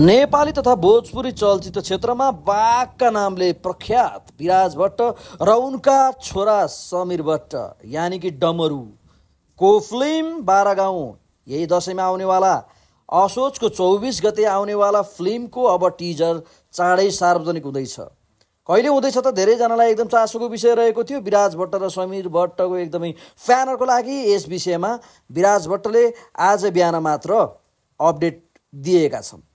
नेपाली तथा भोजपुरी चलचित्र क्षेत्रमा बाघका नामले प्रख्यात विराज भट्ट र उनका छोरा समीर भट्ट यानि कि डमरु को फिल्म बाह्र गाउँ यही दसैँमा आउनेवाला असोजको चौबिस गते आउनेवाला फिल्मको अब टिजर चाँडै सार्वजनिक हुँदैछ कहिले हुँदैछ त धेरैजनालाई एकदम चासोको विषय रहेको थियो विराज भट्ट र समीर भट्टको एकदमै फ्यानहरूको लागि यस विषयमा विराज भट्टले आज बिहान मात्र अपडेट दिएका छन्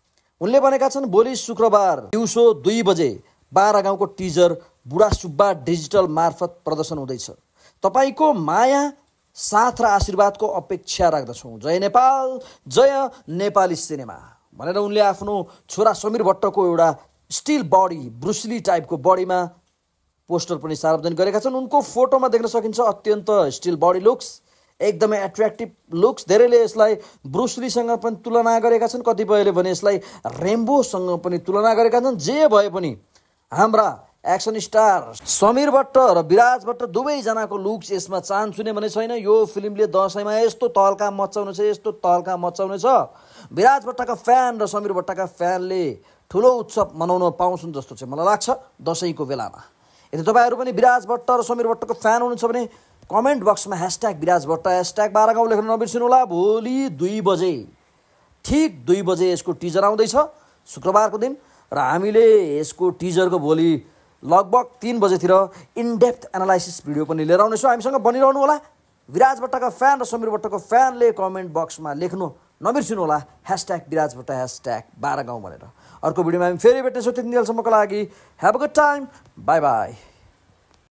उनले भनेका छन् भोलि शुक्रबार दिउँसो दुई बजे बाह्र गाउँको टिजर बुढा सुब्बा डिजिटल मार्फत प्रदर्शन हुँदैछ तपाईँको माया साथ र आशीर्वादको अपेक्षा राख्दछौँ जय नेपाल जय नेपाली सिनेमा भनेर उनले आफ्नो छोरा समीर भट्टको एउटा स्टिल बडी ब्रुसली टाइपको बडीमा पोस्टर पनि सार्वजनिक गरेका छन् उनको फोटोमा देख्न सकिन्छ अत्यन्त स्टिल बडी लुक्स एकदमै एट्र्याक्टिभ लुक्स धेरैले यसलाई ब्रुसलीसँग पनि तुलना गरेका छन् कतिपयले भने यसलाई रेम्बोसँग पनि तुलना गरेका छन् जे भए पनि हाम्रा एक्सन स्टार समीर भट्ट र विराज भट्ट दुवैजनाको लुक्स यसमा चान्स हुने भने छैन यो फिल्मले दसैँमा यस्तो तहल्का मचाउनेछ यस्तो तहल्का मचाउनेछ विराज भट्टका फ्यान र समीर भट्टका फ्यानले ठुलो उत्सव मनाउन पाउँछन् जस्तो चाहिँ मलाई लाग्छ दसैँको बेलामा यदि तपाईँहरू पनि विराज भट्ट र समीर भट्टको फ्यान हुनुहुन्छ भने कमेन्ट बक्समा ह्यासट्याग विराज भट्ट ह्यासट्याग बाह्र गाउँ लेख्न होला भोलि दुई बजे ठिक दुई बजे यसको टिजर आउँदैछ शुक्रबारको दिन र हामीले यसको टिजरको भोलि लगभग तिन बजेतिर इनडेप्थ एनालाइसिस भिडियो पनि लिएर आउनेछौँ हामीसँग बनिरहनु होला विराज भट्टका फ्यान र समीर भट्टको फ्यानले कमेन्ट बक्समा लेख्नु नबिर्सिनु होला ह्यासट्याग विराज भट्ट ह्यासट्याग बाह्र गाउँ भनेर अर्को भिडियोमा हामी फेरि भेट्नेछौँ तिन दिनसम्मको लागि have a good time bye by